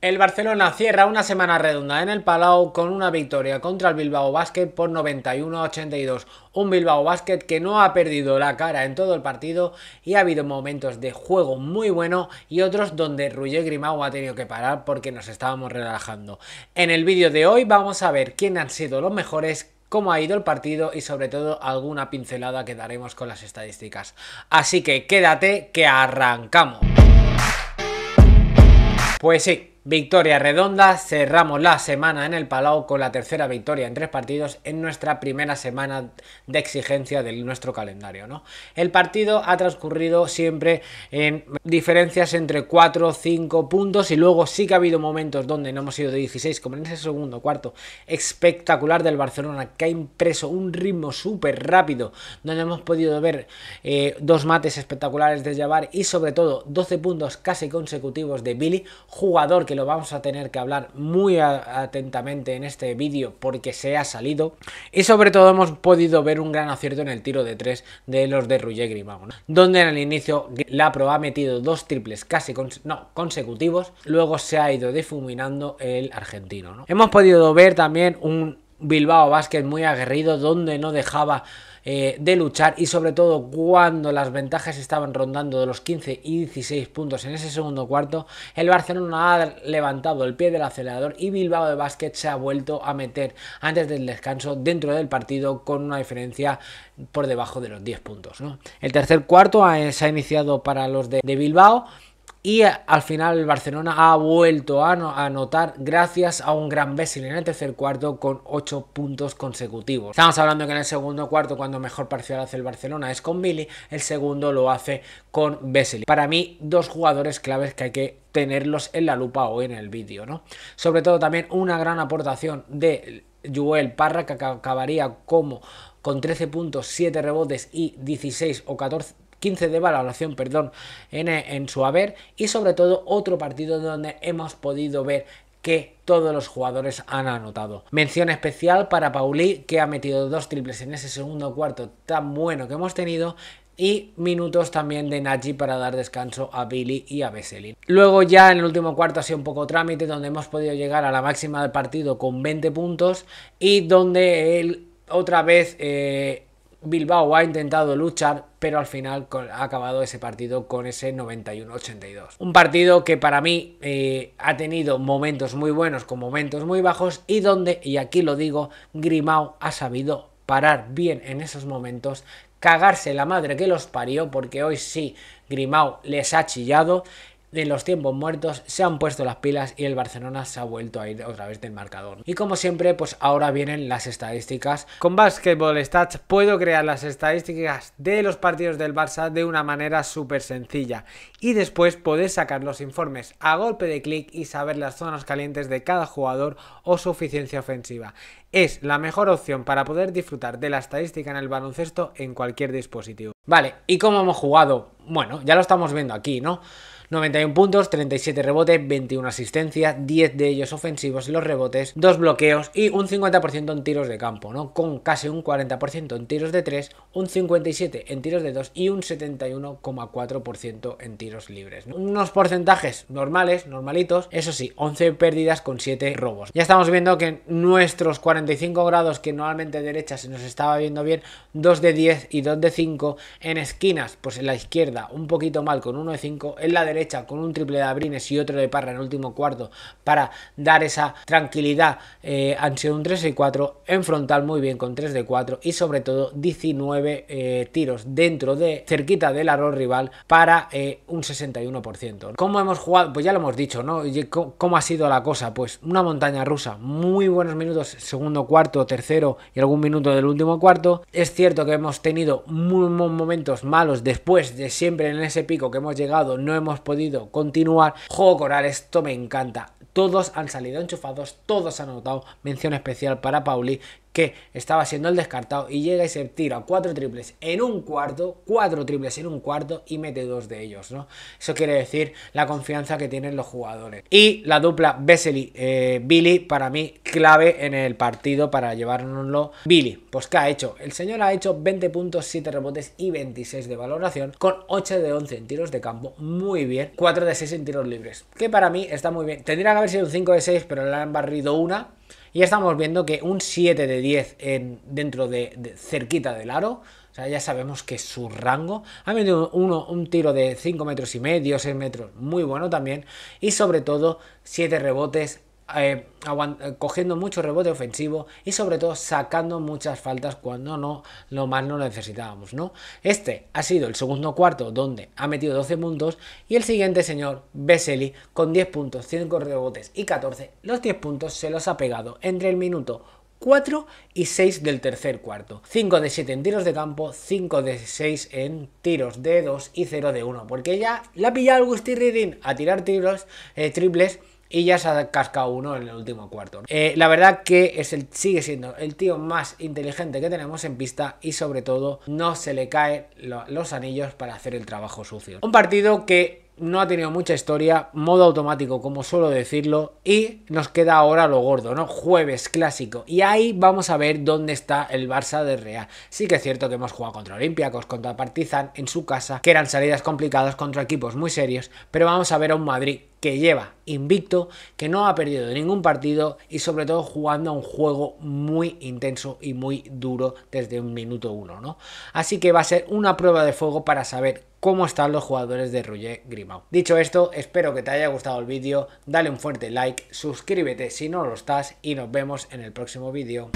El Barcelona cierra una semana redonda en el Palau con una victoria contra el Bilbao Basket por 91 82. Un Bilbao Basket que no ha perdido la cara en todo el partido y ha habido momentos de juego muy bueno y otros donde Ruye Grimau ha tenido que parar porque nos estábamos relajando. En el vídeo de hoy vamos a ver quién han sido los mejores, cómo ha ido el partido y sobre todo alguna pincelada que daremos con las estadísticas. Así que quédate que arrancamos. Pues sí, Victoria redonda, cerramos la semana en el Palau con la tercera victoria en tres partidos en nuestra primera semana de exigencia de nuestro calendario. El partido ha transcurrido siempre en diferencias entre 4 o 5 puntos y luego sí que ha habido momentos donde no hemos ido de 16, como en ese segundo cuarto espectacular del Barcelona que ha impreso un ritmo súper rápido donde hemos podido ver eh, dos mates espectaculares de llevar y sobre todo 12 puntos casi consecutivos de Billy, jugador que lo vamos a tener que hablar muy atentamente en este vídeo porque se ha salido. Y sobre todo hemos podido ver un gran acierto en el tiro de tres de los de Ruggeri ¿no? donde en el inicio la Pro ha metido dos triples casi no, consecutivos, luego se ha ido difuminando el argentino. Hemos podido ver también un Bilbao Basket muy aguerrido, donde no dejaba eh, de luchar y sobre todo cuando las ventajas estaban rondando de los 15 y 16 puntos en ese segundo cuarto, el Barcelona ha levantado el pie del acelerador y Bilbao de Basket se ha vuelto a meter antes del descanso dentro del partido con una diferencia por debajo de los 10 puntos. El tercer cuarto se ha iniciado para los de, de Bilbao. Y eh, al final el Barcelona ha vuelto a anotar gracias a un gran Bessel en el tercer cuarto con 8 puntos consecutivos. Estamos hablando que en el segundo cuarto cuando mejor parcial hace el Barcelona es con Mili, el segundo lo hace con Bessel. Para mí dos jugadores claves que hay que tenerlos en la lupa o en el vídeo, ¿no? Sobre todo también una gran aportación de Joel Parra que acabaría como con 13 puntos, 7 rebotes y 16 o 14 15 de valoración, perdón, eh, en, su haber y sobre todo otro partido donde hemos podido ver que todos los jugadores han anotado. Mención especial para Pauli, que ha metido dos triples en ese segundo cuarto tan bueno que hemos tenido. Y minutos también de Naji para dar descanso a Billy y a Veselin. Luego ya en el último cuarto ha sido un poco trámite, donde hemos podido llegar a la máxima del partido con 20 puntos y donde él otra vez eh, Bilbao ha intentado luchar, pero al final ha acabado ese partido con ese 91-82. Un partido que para mí eh, ha tenido momentos muy buenos con momentos muy bajos y donde, y aquí lo digo, Grimao ha sabido parar bien en esos momentos, cagarse la madre que los parió, porque hoy sí Grimao les ha chillado en los tiempos muertos se han puesto las pilas y el Barcelona se ha vuelto a ir otra vez del marcador. Y como siempre, pues ahora vienen las estadísticas. Con Basketball Stats puedo crear las estadísticas de los partidos del Barça de una manera súper sencilla y después poder sacar los informes a golpe de clic y saber las zonas calientes de cada jugador o su eficiencia ofensiva. Es la mejor opción para poder disfrutar de la estadística en el baloncesto en cualquier dispositivo. Vale, ¿y cómo hemos jugado? Bueno, ya lo estamos viendo aquí, ¿no? 91 puntos, 37 rebotes, 21 asistencia, 10 de ellos ofensivos, en los rebotes, 2 bloqueos y un 50% en tiros de campo, ¿no? Con casi un 40% en tiros de 3, un 57% en tiros de 2 y un 71,4% en tiros libres. Unos porcentajes normales, normalitos, eso sí, 11 pérdidas con 7 robos. Ya estamos viendo que nuestros 45 grados que normalmente derecha se nos estaba viendo bien, 2 de 10 y 2 de 5, en esquinas, pues en la izquierda un poquito mal con 1 de 5, en la derecha con un triple de Abrines y otro de Parra en el último cuarto para dar esa tranquilidad. Eh, han sido un 3 y 4 en frontal muy bien con 3 de 4 y sobre todo 19 eh, tiros dentro de cerquita del arroz rival para eh, un 61%. ¿Cómo hemos jugado? Pues ya lo hemos dicho, ¿no? ¿Cómo ha sido la cosa? Pues una montaña rusa. Muy buenos minutos, segundo cuarto, tercero y algún minuto del último cuarto. Es cierto que hemos tenido momentos malos después de siempre en ese pico que hemos llegado, no hemos podido continuar. Juego coral, esto me encanta. Todos han salido enchufados, todos han anotado. Mención especial para Pauli, que estaba siendo el descartado y llega y se tira cuatro triples en un cuarto, cuatro triples en un cuarto y mete dos de ellos, ¿no? Eso quiere decir la confianza que tienen los jugadores. Y la dupla Vesely-Billy, eh, para mí, clave en el partido para llevárnoslo. Billy, pues ¿qué ha hecho? El señor ha hecho 20 puntos, 7 rebotes y 26 de valoración, con 8 de 11 en tiros de campo, muy bien, 4 de 6 en tiros libres, que para mí está muy bien. Tendría que haber sido un 5 de 6, pero le han barrido una y estamos viendo que un 7 de 10 en, dentro de, cerquita del aro, o sea, ya sabemos que es su rango. Ha metido uno, un tiro de 5 metros y medio, 6 metros, muy bueno también. Y sobre todo, 7 rebotes, eh, eh, cogiendo mucho rebote ofensivo y sobre todo sacando muchas faltas cuando no lo más no necesitábamos, ¿no? Este ha sido el segundo cuarto donde ha metido 12 puntos y el siguiente señor, Veseli, con 10 puntos, 5 rebotes y 14, los 10 puntos se los ha pegado entre el minuto 4 y 6 del tercer cuarto. 5 de 7 en tiros de campo, 5 de 6 en tiros de 2 y 0 de 1. Porque ya la ha pillado el Gusti Reading a tirar tiros, eh, triples y ya se ha cascado uno en el último cuarto. Eh, la verdad que es el, sigue siendo el tío más inteligente que tenemos en pista y sobre todo no se le caen los anillos para hacer el trabajo sucio. Un partido que no ha tenido mucha historia, modo automático como suelo decirlo, y nos queda ahora lo gordo, ¿no? Jueves clásico. Y ahí vamos a ver dónde está el Barça de Real. Sí que es cierto que hemos jugado contra Olympiacos, contra Partizan en su casa, que eran salidas complicadas contra equipos muy serios, pero vamos a ver a un Madrid que lleva invicto, que no ha perdido ningún partido y sobre todo jugando a un juego muy intenso y muy duro desde un minuto uno, ¿no? Así que va a ser una prueba de fuego para saber cómo están los jugadores de Roger Grimaud? Dicho esto, espero que te haya gustado el vídeo, dale un fuerte like, suscríbete si no lo estás y nos vemos en el próximo vídeo.